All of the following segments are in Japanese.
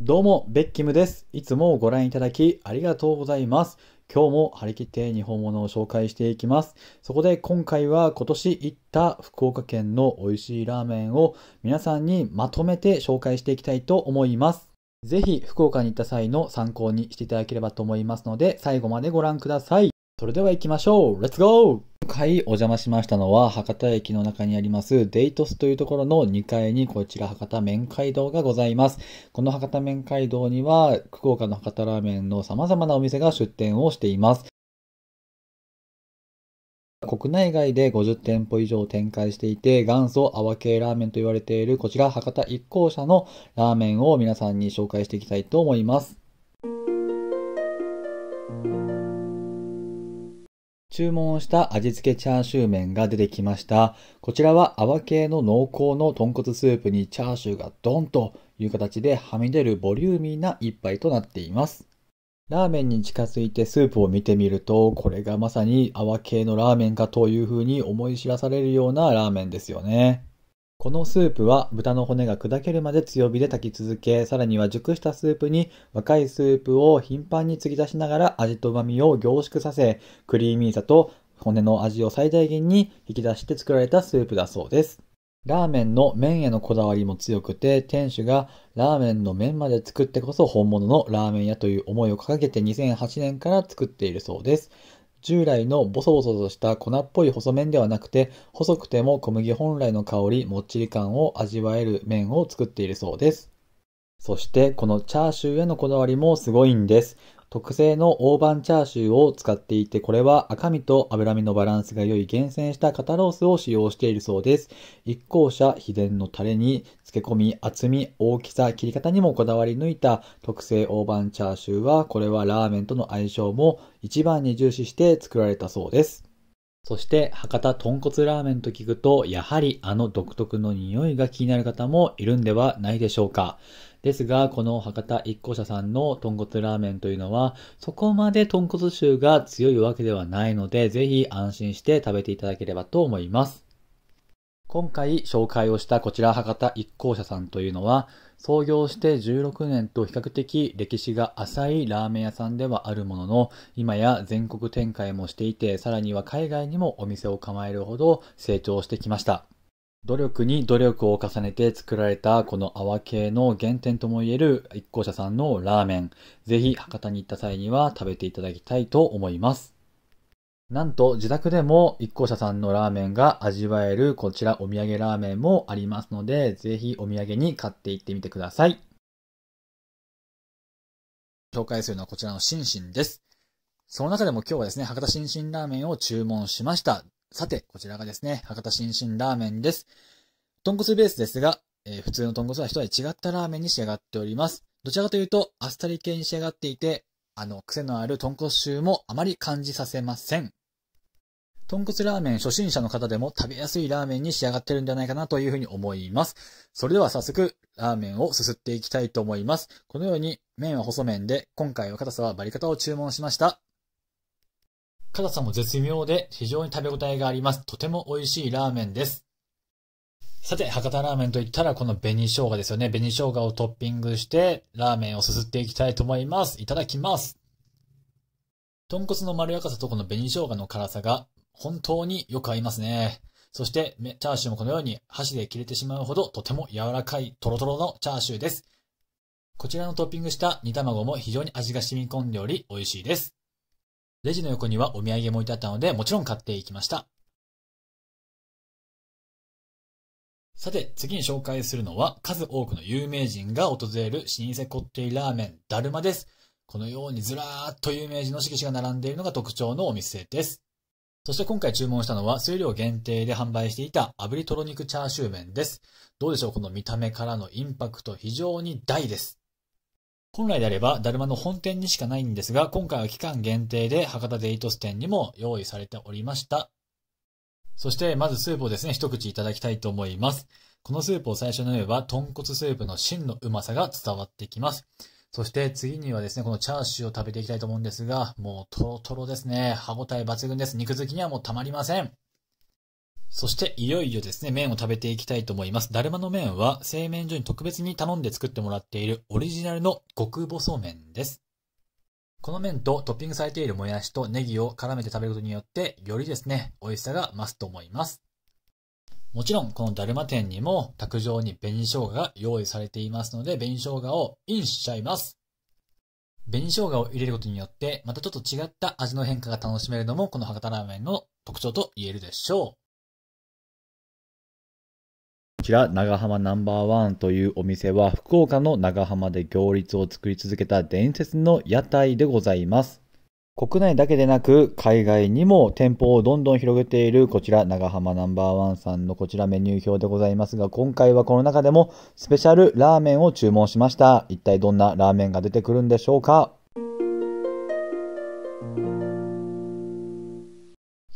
どうも、ベッキムです。いつもご覧いただきありがとうございます。今日も張り切って日本物を紹介していきます。そこで今回は今年行った福岡県の美味しいラーメンを皆さんにまとめて紹介していきたいと思います。ぜひ福岡に行った際の参考にしていただければと思いますので最後までご覧ください。それでは行きましょうレッツゴー今回お邪魔しましたのは博多駅の中にありますデイトスというところの2階にこちら博多面街道がございます。この博多面街道には福岡の博多ラーメンの様々なお店が出店をしています。国内外で50店舗以上展開していて、元祖泡系ラーメンと言われているこちら博多一行社のラーメンを皆さんに紹介していきたいと思います。注文した味付けチャーシュー麺が出てきました。こちらは泡系の濃厚の豚骨スープにチャーシューがドンという形ではみ出るボリューミーな一杯となっています。ラーメンに近づいてスープを見てみると、これがまさに泡系のラーメンかという風に思い知らされるようなラーメンですよね。このスープは豚の骨が砕けるまで強火で炊き続け、さらには熟したスープに若いスープを頻繁に継ぎ足しながら味と旨味を凝縮させ、クリーミーさと骨の味を最大限に引き出して作られたスープだそうです。ラーメンの麺へのこだわりも強くて、店主がラーメンの麺まで作ってこそ本物のラーメン屋という思いを掲げて2008年から作っているそうです。従来のボソボソとした粉っぽい細麺ではなくて、細くても小麦本来の香り、もっちり感を味わえる麺を作っているそうです。そして、このチャーシューへのこだわりもすごいんです。特製の大判チャーシューを使っていて、これは赤身と脂身のバランスが良い厳選した肩ロースを使用しているそうです。一向車秘伝のタレに漬け込み、厚み、大きさ、切り方にもこだわり抜いた特製大判チャーシューは、これはラーメンとの相性も一番に重視して作られたそうです。そして博多豚骨ラーメンと聞くと、やはりあの独特の匂いが気になる方もいるんではないでしょうか。ですが、この博多一個社さんの豚骨ラーメンというのは、そこまで豚骨臭が強いわけではないので、ぜひ安心して食べていただければと思います。今回紹介をしたこちら博多一行社さんというのは創業して16年と比較的歴史が浅いラーメン屋さんではあるものの今や全国展開もしていてさらには海外にもお店を構えるほど成長してきました努力に努力を重ねて作られたこの泡系の原点ともいえる一行社さんのラーメンぜひ博多に行った際には食べていただきたいと思いますなんと自宅でも一校舎さんのラーメンが味わえるこちらお土産ラーメンもありますので、ぜひお土産に買っていってみてください。紹介するのはこちらのシンシンです。その中でも今日はですね、博多シンシンラーメンを注文しました。さて、こちらがですね、博多シンシンラーメンです。豚骨ベースですが、えー、普通の豚骨は一味違ったラーメンに仕上がっております。どちらかというと、あっさり系に仕上がっていて、あの、癖のある豚骨臭もあまり感じさせません。豚骨ラーメン初心者の方でも食べやすいラーメンに仕上がってるんじゃないかなというふうに思います。それでは早速、ラーメンをすすっていきたいと思います。このように麺は細麺で、今回は硬さはバリ方を注文しました。硬さも絶妙で非常に食べ応えがあります。とても美味しいラーメンです。さて、博多ラーメンと言ったらこの紅生姜ですよね。紅生姜をトッピングして、ラーメンをすすっていきたいと思います。いただきます。豚骨のまろやかさとこの紅生姜の辛さが本当によく合いますね。そして、チャーシューもこのように箸で切れてしまうほどとても柔らかいトロトロのチャーシューです。こちらのトッピングした煮卵も非常に味が染み込んでおり美味しいです。レジの横にはお土産も置いてあったのでもちろん買っていきました。さて、次に紹介するのは、数多くの有名人が訪れる老舗コッテラーメン、だるまです。このようにずらーっと有名人の色紙が並んでいるのが特徴のお店です。そして今回注文したのは、数量限定で販売していた炙りとろ肉チャーシュー麺です。どうでしょうこの見た目からのインパクト非常に大です。本来であれば、だるまの本店にしかないんですが、今回は期間限定で博多デイトス店にも用意されておりました。そしてまずスープをですね、一口いただきたいと思います。このスープを最初に飲めば、豚骨スープの真のうまさが伝わってきます。そして次にはですね、このチャーシューを食べていきたいと思うんですが、もうトロトロですね。歯ごたえ抜群です。肉好きにはもうたまりません。そしていよいよですね、麺を食べていきたいと思います。だるまの麺は製麺所に特別に頼んで作ってもらっているオリジナルの極細麺です。この麺とトッピングされているもやしとネギを絡めて食べることによって、よりですね、美味しさが増すと思います。もちろん、このだるま店にも、卓上に紅生姜が用意されていますので、紅生姜をインしちゃいます。紅生姜を入れることによって、またちょっと違った味の変化が楽しめるのも、この博多ラーメンの特徴と言えるでしょう。ちら、長浜ナンバーワンというお店は、福岡の長浜で行列を作り続けた伝説の屋台でございます。国内だけでなく、海外にも店舗をどんどん広げている、こちら、長浜ナンバーワンさんのこちらメニュー表でございますが、今回はこの中でも、スペシャルラーメンを注文しました。一体どんなラーメンが出てくるんでしょうか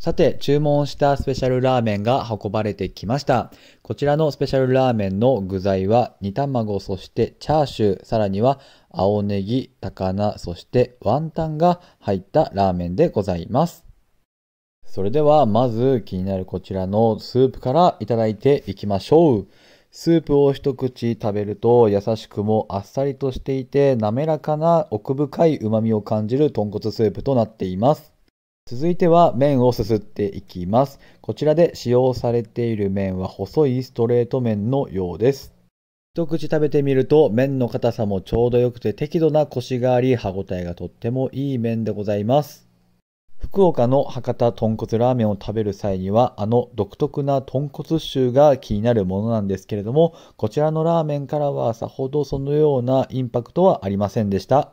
さて、注文したスペシャルラーメンが運ばれてきました。こちらのスペシャルラーメンの具材は、煮卵、そしてチャーシュー、さらには青ネギ、高菜、そしてワンタンが入ったラーメンでございます。それでは、まず気になるこちらのスープからいただいていきましょう。スープを一口食べると優しくもあっさりとしていて滑らかな奥深い旨味を感じる豚骨スープとなっています。続いては麺をすすっていきます。こちらで使用されている麺は細いストレート麺のようです。一口食べてみると麺の硬さもちょうど良くて適度なコシがあり歯ごたえがとってもいい麺でございます。福岡の博多豚骨ラーメンを食べる際にはあの独特な豚骨臭が気になるものなんですけれどもこちらのラーメンからはさほどそのようなインパクトはありませんでした。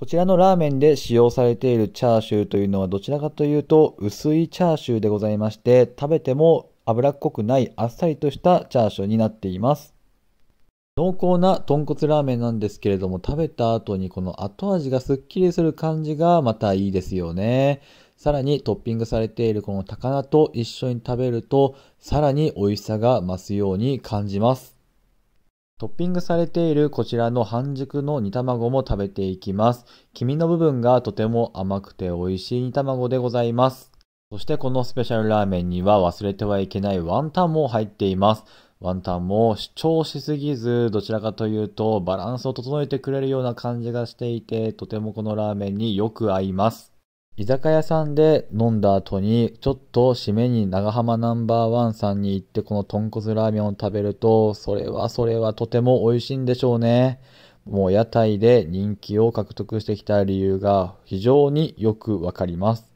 こちらのラーメンで使用されているチャーシューというのはどちらかというと薄いチャーシューでございまして食べても脂っこくないあっさりとしたチャーシューになっています濃厚な豚骨ラーメンなんですけれども食べた後にこの後味がすっきりする感じがまたいいですよねさらにトッピングされているこの高菜と一緒に食べるとさらに美味しさが増すように感じますトッピングされているこちらの半熟の煮卵も食べていきます。黄身の部分がとても甘くて美味しい煮卵でございます。そしてこのスペシャルラーメンには忘れてはいけないワンタンも入っています。ワンタンも主張しすぎず、どちらかというとバランスを整えてくれるような感じがしていて、とてもこのラーメンによく合います。居酒屋さんで飲んだ後に、ちょっと締めに長浜ナンバーワンさんに行ってこの豚骨ラーメンを食べると、それはそれはとても美味しいんでしょうね。もう屋台で人気を獲得してきた理由が非常によくわかります。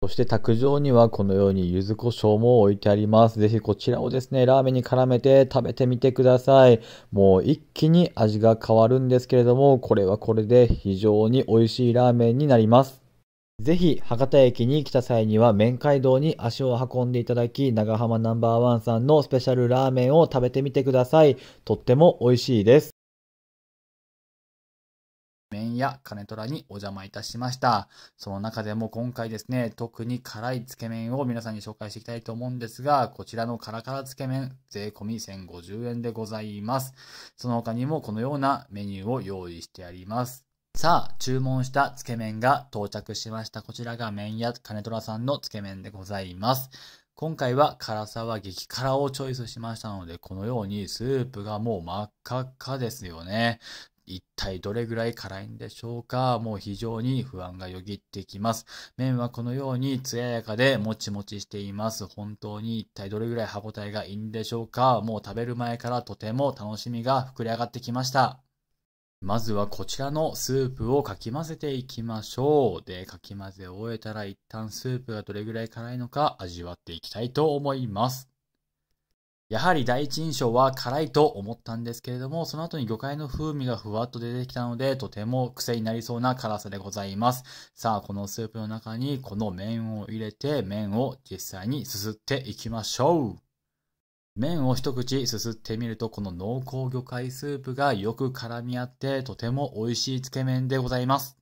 そして卓上にはこのように柚子胡椒も置いてあります。ぜひこちらをですね、ラーメンに絡めて食べてみてください。もう一気に味が変わるんですけれども、これはこれで非常に美味しいラーメンになります。ぜひ博多駅に来た際には面街道に足を運んでいただき、長浜ナンバーワンさんのスペシャルラーメンを食べてみてください。とっても美味しいです。麺屋金虎にお邪魔いたしました。その中でも今回ですね、特に辛いつけ麺を皆さんに紹介していきたいと思うんですが、こちらのカラカラつけ麺、税込み1050円でございます。その他にもこのようなメニューを用意してあります。さあ、注文したつけ麺が到着しました。こちらが麺屋金虎さんのつけ麺でございます。今回は辛さは激辛をチョイスしましたので、このようにスープがもう真っ赤っかですよね。一体どれぐらい辛いんでしょうかもう非常に不安がよぎってきます。麺はこのように艶やかでもちもちしています。本当に一体どれぐらい歯ごたえがいいんでしょうかもう食べる前からとても楽しみが膨れ上がってきました。まずはこちらのスープをかき混ぜていきましょう。で、かき混ぜ終えたら一旦スープがどれぐらい辛いのか味わっていきたいと思います。やはり第一印象は辛いと思ったんですけれども、その後に魚介の風味がふわっと出てきたので、とても癖になりそうな辛さでございます。さあ、このスープの中にこの麺を入れて、麺を実際にすすっていきましょう。麺を一口すすってみると、この濃厚魚介スープがよく絡み合って、とても美味しいつけ麺でございます。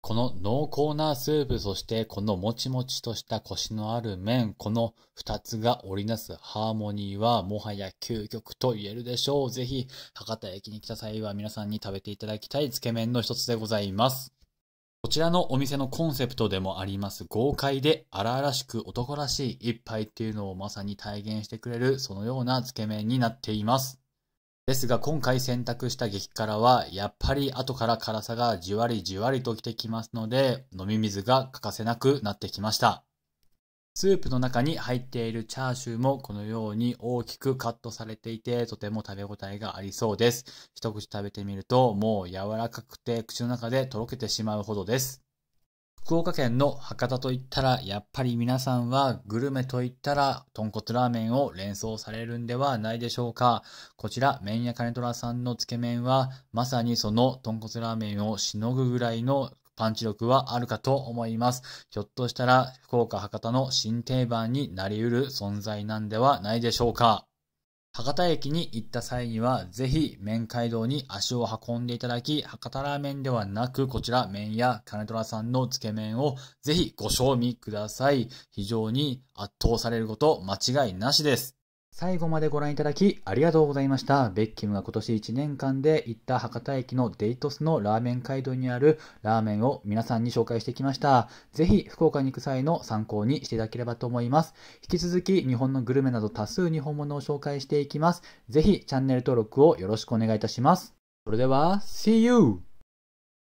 この濃厚なスープ、そしてこのもちもちとしたコシのある麺、この二つが織りなすハーモニーはもはや究極と言えるでしょう。ぜひ、博多駅に来た際は皆さんに食べていただきたいつけ麺の一つでございます。こちらのお店のコンセプトでもあります豪快で荒々しく男らしい一杯っていうのをまさに体現してくれるそのようなつけ麺になっています。ですが今回選択した激辛はやっぱり後から辛さがじわりじわりときてきますので飲み水が欠かせなくなってきました。スープの中に入っているチャーシューもこのように大きくカットされていてとても食べ応えがありそうです。一口食べてみるともう柔らかくて口の中でとろけてしまうほどです。福岡県の博多といったらやっぱり皆さんはグルメといったら豚骨ラーメンを連想されるんではないでしょうか。こちら麺屋金虎さんのつけ麺はまさにその豚骨ラーメンをしのぐぐらいのパンチ力はあるかと思います。ひょっとしたら福岡博多の新定番になりうる存在なんではないでしょうか。博多駅に行った際には、ぜひ、麺街道に足を運んでいただき、博多ラーメンではなく、こちら、麺屋金虎さんのつけ麺を、ぜひご賞味ください。非常に圧倒されること間違いなしです。最後までご覧いただきありがとうございました。ベッキムが今年1年間で行った博多駅のデイトスのラーメン街道にあるラーメンを皆さんに紹介してきました。ぜひ福岡に行く際の参考にしていただければと思います。引き続き日本のグルメなど多数日本物を紹介していきます。ぜひチャンネル登録をよろしくお願いいたします。それでは、See you!